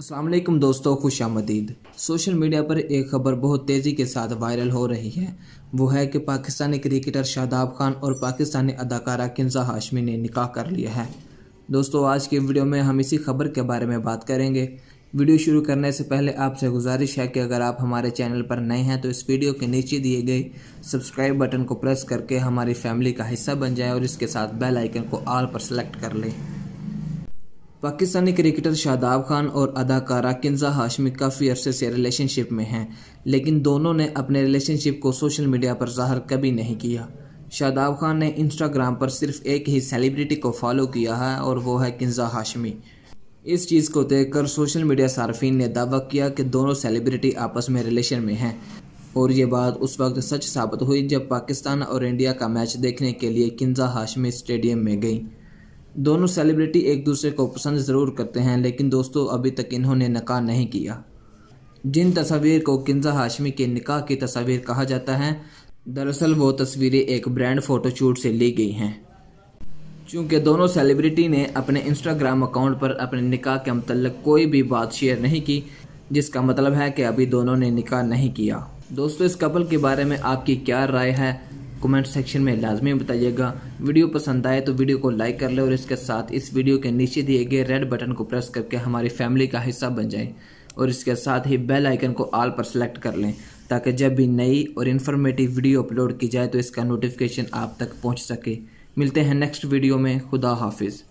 असलम दोस्तों खुश आमदीद सोशल मीडिया पर एक खबर बहुत तेज़ी के साथ वायरल हो रही है वो है कि पाकिस्तानी क्रिकेटर शादाब खान और पाकिस्तानी अदाकारा किन्जा हाशमी ने निकाह कर लिया है दोस्तों आज की वीडियो में हम इसी खबर के बारे में बात करेंगे वीडियो शुरू करने से पहले आपसे गुजारिश है कि अगर आप हमारे चैनल पर नए हैं तो इस वीडियो के नीचे दिए गए सब्सक्राइब बटन को प्रेस करके हमारी फैमिली का हिस्सा बन जाए और इसके साथ बेल आइकन को आल पर सेलेक्ट कर लें पाकिस्तानी क्रिकेटर शादाब खान और अदाकारा किन्जा हाशमी काफ़ी अरसे से रिलेशनशिप में हैं लेकिन दोनों ने अपने रिलेशनशिप को सोशल मीडिया पर जाहिर कभी नहीं किया शादाब खान ने इंस्टाग्राम पर सिर्फ एक ही सेलिब्रिटी को फॉलो किया है और वो है किन्जा हाशमी इस चीज़ को देखकर सोशल मीडिया सार्फिन ने दावा किया कि दोनों सेलिब्रिटी आपस में रिलेशन में हैं और ये बात उस वक्त सच साबित हुई जब पाकिस्तान और इंडिया का मैच देखने के लिए किन्जा हाशमी स्टेडियम में गई दोनों सेलिब्रिटी एक दूसरे को पसंद ज़रूर करते हैं लेकिन दोस्तों अभी तक इन्होंने नकार नहीं किया जिन तस्वीर को किन्जा हाशमी के निकाह की तस्वीर कहा जाता है दरअसल वो तस्वीरें एक ब्रांड फ़ोटोशूट से ली गई हैं चूँकि दोनों सेलिब्रिटी ने अपने इंस्टाग्राम अकाउंट पर अपने निकाह के मतलब कोई भी बात शेयर नहीं की जिसका मतलब है कि अभी दोनों ने निकाह नहीं किया दोस्तों इस कपल के बारे में आपकी क्या राय है कमेंट सेक्शन में लाजमी बताइएगा वीडियो पसंद आए तो वीडियो को लाइक कर लें और इसके साथ इस वीडियो के नीचे दिए गए रेड बटन को प्रेस करके हमारी फैमिली का हिस्सा बन जाएं और इसके साथ ही बेल आइकन को ऑल पर सेलेक्ट कर लें ताकि जब भी नई और इन्फॉर्मेटिव वीडियो अपलोड की जाए तो इसका नोटिफिकेशन आप तक पहुँच सके मिलते हैं नेक्स्ट वीडियो में खुदा हाफिज़